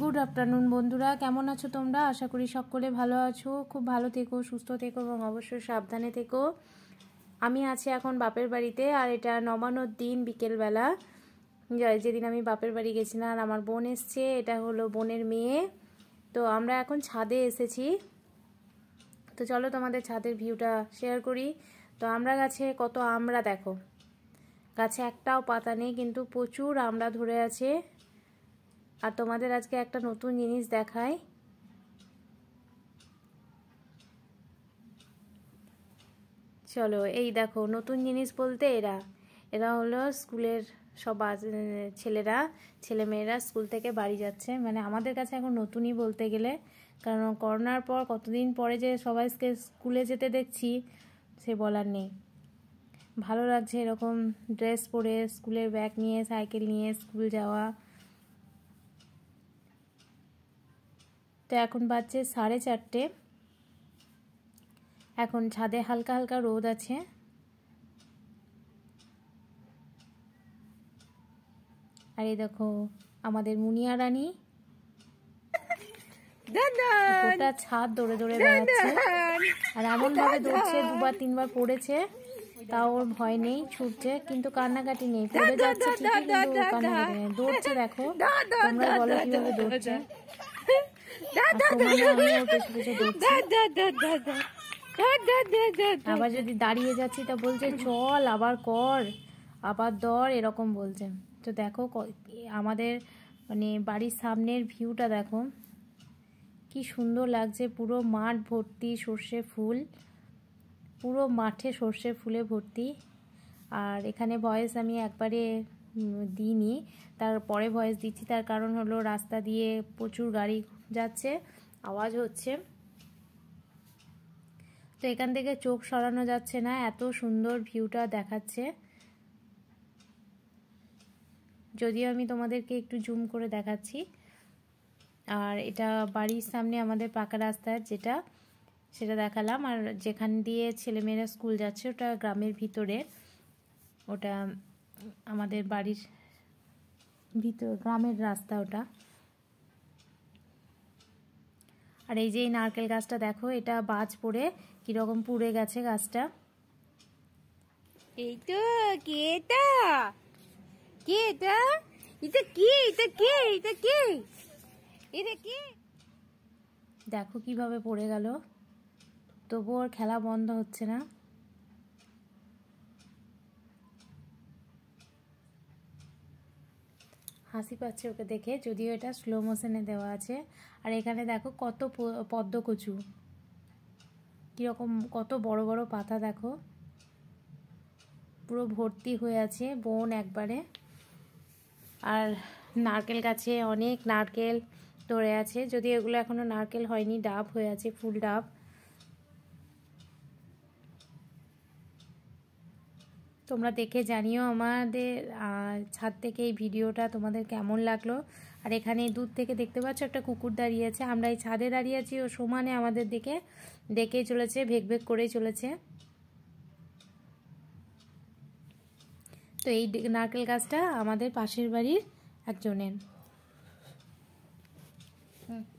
good afternoon বন্ধুরা কেমন আছো তোমরা আশা করি সকলে ভালো আছো খুব ভালো থেকো সুস্থ থেকো এবং অবশ্যই সাবধানে থেকো আমি আছি এখন বাপের বাড়িতে আর এটা নবানোর দিন বিকেলবেলা যেদিন আমি বাপের বাড়ি গেছিলাম আর আমার বোন এসছে এটা হলো বোনের মেয়ে তো আমরা এখন ছাদে এসেছি তো চলো তোমাদের ছাদের ভিউটা শেয়ার করি তো আমরা গাছে কত আমরা দেখো গাছে একটাও পাতা নেই কিন্তু প্রচুর আমরা ধরে আছে আর তোমাদের আজকে একটা নতুন জিনিস দেখাই চলো এই দেখো নতুন জিনিস বলতে এরা এরা হলো স্কুলের সব ছেলেরা ছেলেমেয়েরা স্কুল থেকে বাড়ি যাচ্ছে মানে আমাদের কাছে এখন নতুনই বলতে গেলে কারণ করোনার পর কতদিন পরে যে সবাইকে স্কুলে যেতে দেখছি সে বলার নেই ভালো লাগছে এরকম ড্রেস পরে স্কুলের ব্যাগ নিয়ে সাইকেল নিয়ে স্কুল যাওয়া তো এখন বাজছে সাড়ে চারটে এখন ছাদে হালকা হালকা রোদ আছে আর এই দেখো আমাদের মুনিয়া রানী গোটা ছাদ দৌড়ে দৌড়ে বেড়াচ্ছে আর এমন ভাবে দৌড়ছে দুবার তিনবার পড়েছে তাও ওর ভয় নেই ছুটছে কিন্তু কান্নাকাটি নেই পড়ে যাচ্ছে দৌড়ছে দেখো তোমরা বলো কিভাবে দৌড়ছে আবার যদি দাঁড়িয়ে যাচ্ছি তা বলছে চল আবার কর আবার দর এরকম বলছে তো দেখো আমাদের মানে বাড়ির সামনের ভিউটা দেখো কি সুন্দর লাগছে পুরো মাঠ ভর্তি সর্ষে ফুল পুরো মাঠে সর্ষে ফুলে ভর্তি আর এখানে ভয়েস আমি একবারে দিইনি তারপরে ভয়েস দিচ্ছি তার কারণ হলো রাস্তা দিয়ে প্রচুর গাড়ি যাচ্ছে আওয়াজ হচ্ছে তো এখান থেকে চোখ সরানো যাচ্ছে না এত সুন্দর ভিউটা দেখাচ্ছে যদিও আমি তোমাদেরকে একটু জুম করে দেখাচ্ছি আর এটা বাড়ির সামনে আমাদের পাকা রাস্তার যেটা সেটা দেখালাম আর যেখান দিয়ে ছেলেমেয়েরা স্কুল যাচ্ছে ওটা গ্রামের ভিতরে ওটা আমাদের বাড়ির ভিতর গ্রামের রাস্তা ওটা আর এই যে এই নারকেল গাছটা দেখো এটা বাজ পড়ে কীরকম পুড়ে গেছে গাছটা এই তো কে এটা কে এটা এটা কি এটা কে এটা কে এটা কে দেখো কিভাবে পড়ে গেল তবু ওর খেলা বন্ধ হচ্ছে না হাসি পাচ্ছে ওকে দেখে যদিও এটা স্লো মোশনে দেওয়া আছে আর এখানে দেখো কত পদ্মকচু কীরকম কত বড় বড় পাতা দেখো পুরো ভর্তি হয়ে আছে বোন একবারে আর নারকেল গাছে অনেক নারকেল ধরে আছে যদি এগুলো এখনও নারকেল হয়নি ডাব হয়ে আছে ফুল ডাব তোমরা দেখে জানিও আমাদের ছাদ থেকে এই ভিডিওটা তোমাদের কেমন লাগলো আর এখানে দূর থেকে দেখতে পাচ্ছ একটা কুকুর দাঁড়িয়ে আছে আমরা এই ছাদে দাঁড়িয়ে আছি ও সমানে আমাদের দেখে ডেকেই চলেছে ভেক ভেক করেই চলেছে তো এই নারকেল গাছটা আমাদের পাশের বাড়ির একজনের হুম